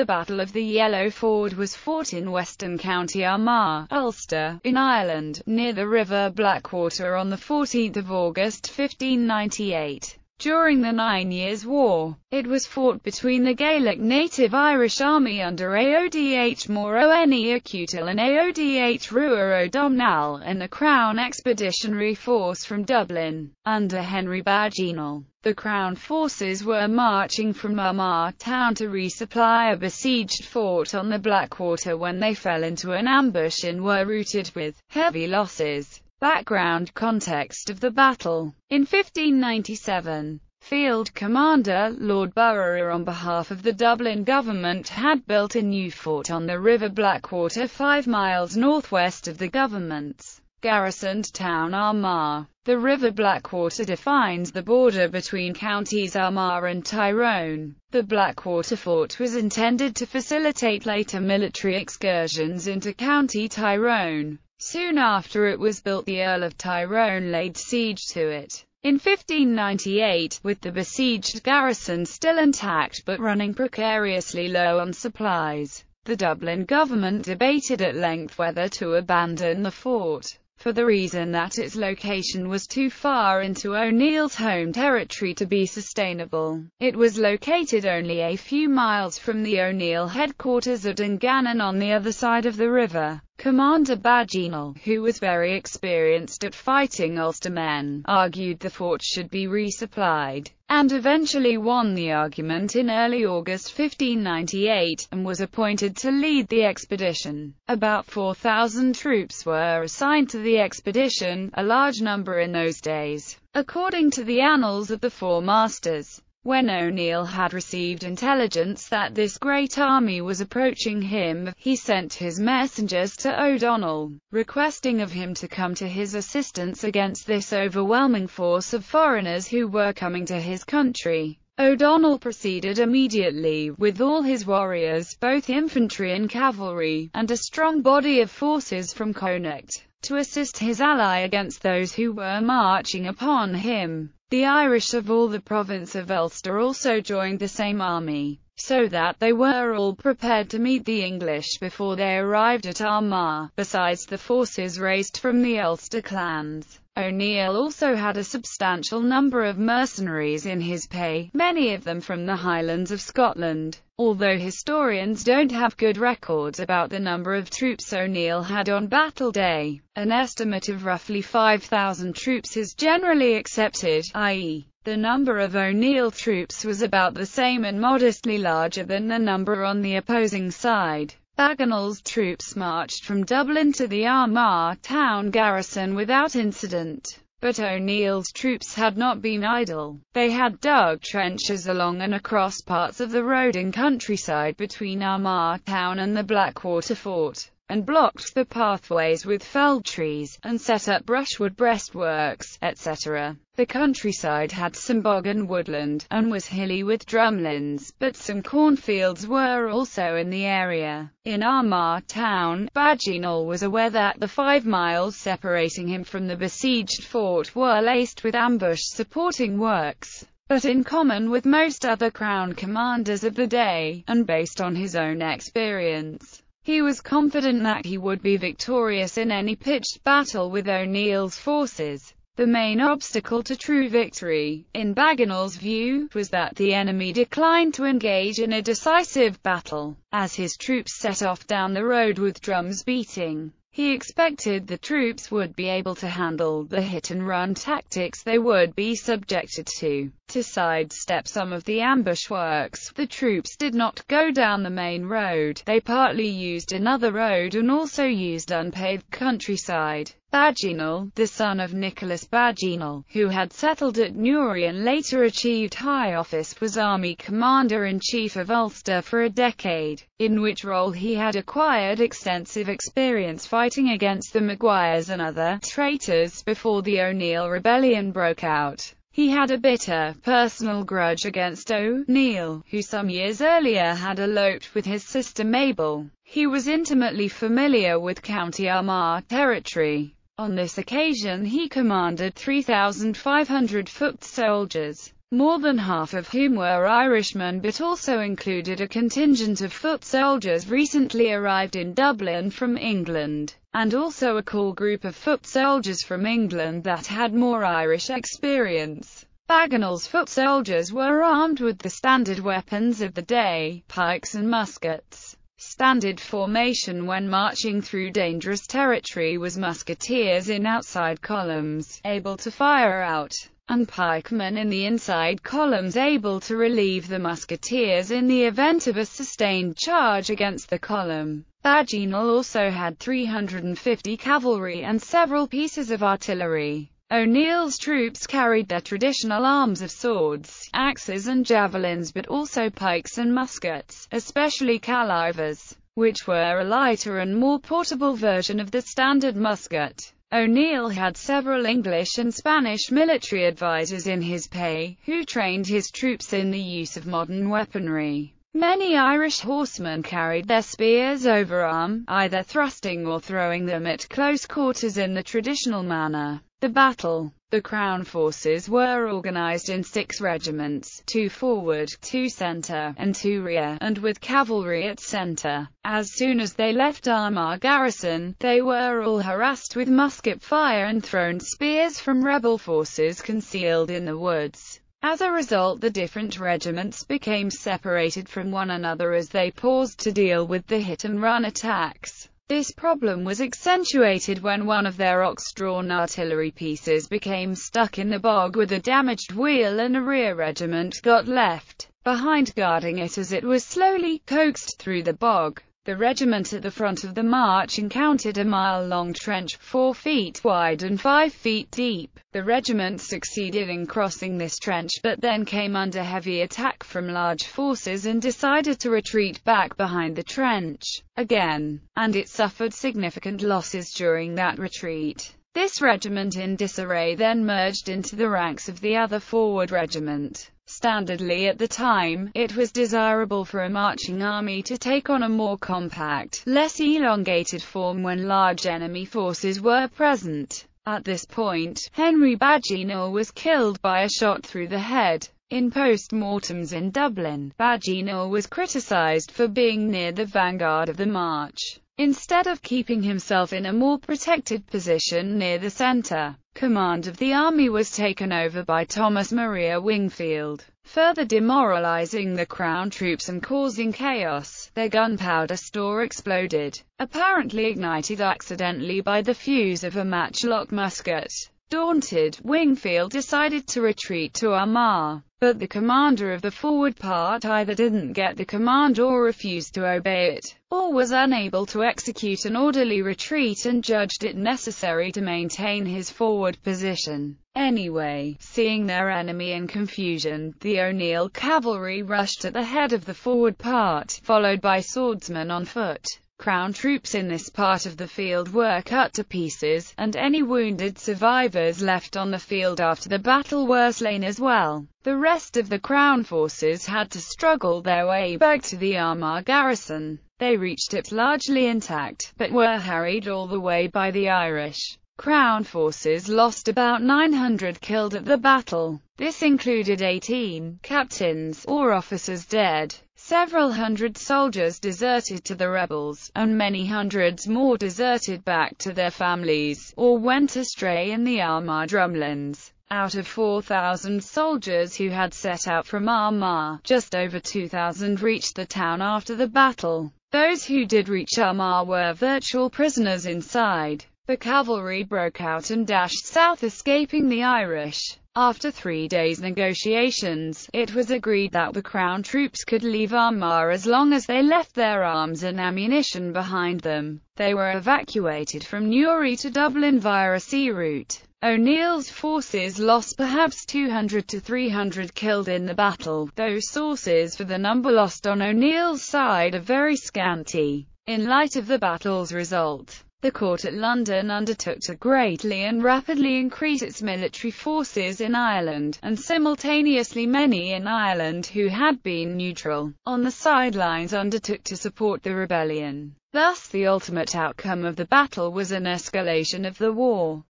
The Battle of the Yellow Ford was fought in western County Armagh, Ulster, in Ireland, near the River Blackwater on 14 August 1598. During the Nine Years' War, it was fought between the Gaelic Native Irish Army under AODH Moro Eni Acutil and AODH Ruar O'Domnall and the Crown Expeditionary Force from Dublin, under Henry Bagenal. The Crown forces were marching from Armagh town to resupply a besieged fort on the Blackwater when they fell into an ambush and were routed with heavy losses. Background context of the battle. In 1597, Field Commander Lord Borough on behalf of the Dublin government had built a new fort on the River Blackwater five miles northwest of the government's garrisoned town Armagh. The River Blackwater defines the border between counties Armagh and Tyrone. The Blackwater fort was intended to facilitate later military excursions into County Tyrone. Soon after it was built the Earl of Tyrone laid siege to it. In 1598, with the besieged garrison still intact but running precariously low on supplies, the Dublin government debated at length whether to abandon the fort for the reason that its location was too far into O'Neill's home territory to be sustainable. It was located only a few miles from the O'Neill headquarters at Dungannon on the other side of the river. Commander Bagenal, who was very experienced at fighting Ulstermen, argued the fort should be resupplied, and eventually won the argument in early August 1598, and was appointed to lead the expedition. About 4,000 troops were assigned to the expedition, a large number in those days. According to the annals of the Four Masters, when O'Neill had received intelligence that this great army was approaching him, he sent his messengers to O'Donnell, requesting of him to come to his assistance against this overwhelming force of foreigners who were coming to his country. O'Donnell proceeded immediately, with all his warriors, both infantry and cavalry, and a strong body of forces from Connacht, to assist his ally against those who were marching upon him. The Irish of all the province of Ulster also joined the same army, so that they were all prepared to meet the English before they arrived at Armagh, besides the forces raised from the Ulster clans. O'Neill also had a substantial number of mercenaries in his pay, many of them from the Highlands of Scotland. Although historians don't have good records about the number of troops O'Neill had on battle day, an estimate of roughly 5,000 troops is generally accepted, i.e., the number of O'Neill troops was about the same and modestly larger than the number on the opposing side. Bagenal's troops marched from Dublin to the Armagh town garrison without incident. But O'Neill's troops had not been idle. They had dug trenches along and across parts of the road and countryside between Armagh town and the Blackwater fort and blocked the pathways with felled trees, and set up brushwood breastworks, etc. The countryside had some bog and woodland, and was hilly with drumlins, but some cornfields were also in the area. In Armagh town, Badginal was aware that the five miles separating him from the besieged fort were laced with ambush supporting works but in common with most other crown commanders of the day, and based on his own experience, he was confident that he would be victorious in any pitched battle with O'Neill's forces. The main obstacle to true victory, in Bagenal's view, was that the enemy declined to engage in a decisive battle, as his troops set off down the road with drums beating. He expected the troops would be able to handle the hit-and-run tactics they would be subjected to. To sidestep some of the ambush works, the troops did not go down the main road, they partly used another road and also used unpaved countryside. Baginal, the son of Nicholas Baginal, who had settled at Newry and later achieved high office was Army Commander-in-Chief of Ulster for a decade, in which role he had acquired extensive experience fighting against the Maguires and other traitors before the O'Neill Rebellion broke out. He had a bitter, personal grudge against O'Neill, who some years earlier had eloped with his sister Mabel. He was intimately familiar with County Armagh territory. On this occasion he commanded 3,500 foot soldiers more than half of whom were Irishmen but also included a contingent of foot soldiers recently arrived in Dublin from England, and also a core cool group of foot soldiers from England that had more Irish experience. Baganal's foot soldiers were armed with the standard weapons of the day, pikes and muskets. Standard formation when marching through dangerous territory was musketeers in outside columns, able to fire out and pikemen in the inside columns able to relieve the musketeers in the event of a sustained charge against the column. Bagenal also had 350 cavalry and several pieces of artillery. O'Neill's troops carried their traditional arms of swords, axes and javelins but also pikes and muskets, especially calivers, which were a lighter and more portable version of the standard musket. O'Neill had several English and Spanish military advisors in his pay, who trained his troops in the use of modern weaponry. Many Irish horsemen carried their spears overarm, either thrusting or throwing them at close quarters in the traditional manner. The battle. The Crown forces were organized in six regiments, two forward, two centre, and two rear, and with cavalry at centre. As soon as they left Armagh garrison, they were all harassed with musket fire and thrown spears from rebel forces concealed in the woods. As a result the different regiments became separated from one another as they paused to deal with the hit-and-run attacks. This problem was accentuated when one of their ox-drawn artillery pieces became stuck in the bog with a damaged wheel and a rear regiment got left behind guarding it as it was slowly coaxed through the bog. The regiment at the front of the march encountered a mile-long trench, 4 feet wide and 5 feet deep. The regiment succeeded in crossing this trench but then came under heavy attack from large forces and decided to retreat back behind the trench again, and it suffered significant losses during that retreat. This regiment in disarray then merged into the ranks of the other forward regiment. Standardly at the time, it was desirable for a marching army to take on a more compact, less elongated form when large enemy forces were present. At this point, Henry Badginal was killed by a shot through the head. In post-mortems in Dublin, Badginal was criticised for being near the vanguard of the march. Instead of keeping himself in a more protected position near the center, command of the army was taken over by Thomas Maria Wingfield, further demoralizing the Crown troops and causing chaos. Their gunpowder store exploded, apparently ignited accidentally by the fuse of a matchlock musket. Daunted, Wingfield decided to retreat to Armagh, but the commander of the forward part either didn't get the command or refused to obey it, or was unable to execute an orderly retreat and judged it necessary to maintain his forward position. Anyway, seeing their enemy in confusion, the O'Neill cavalry rushed at the head of the forward part, followed by swordsmen on foot. Crown troops in this part of the field were cut to pieces, and any wounded survivors left on the field after the battle were slain as well. The rest of the Crown forces had to struggle their way back to the Armagh garrison. They reached it largely intact, but were harried all the way by the Irish. Crown forces lost about 900 killed at the battle. This included 18 captains or officers dead, Several hundred soldiers deserted to the rebels, and many hundreds more deserted back to their families, or went astray in the Armagh drumlins. Out of 4,000 soldiers who had set out from Armagh, just over 2,000 reached the town after the battle. Those who did reach Armagh were virtual prisoners inside. The cavalry broke out and dashed south escaping the Irish. After three days negotiations, it was agreed that the Crown troops could leave Armagh as long as they left their arms and ammunition behind them. They were evacuated from Newry to Dublin via a sea route. O'Neill's forces lost perhaps 200 to 300 killed in the battle, though sources for the number lost on O'Neill's side are very scanty. In light of the battle's result, the court at London undertook to greatly and rapidly increase its military forces in Ireland, and simultaneously many in Ireland who had been neutral, on the sidelines undertook to support the rebellion. Thus the ultimate outcome of the battle was an escalation of the war.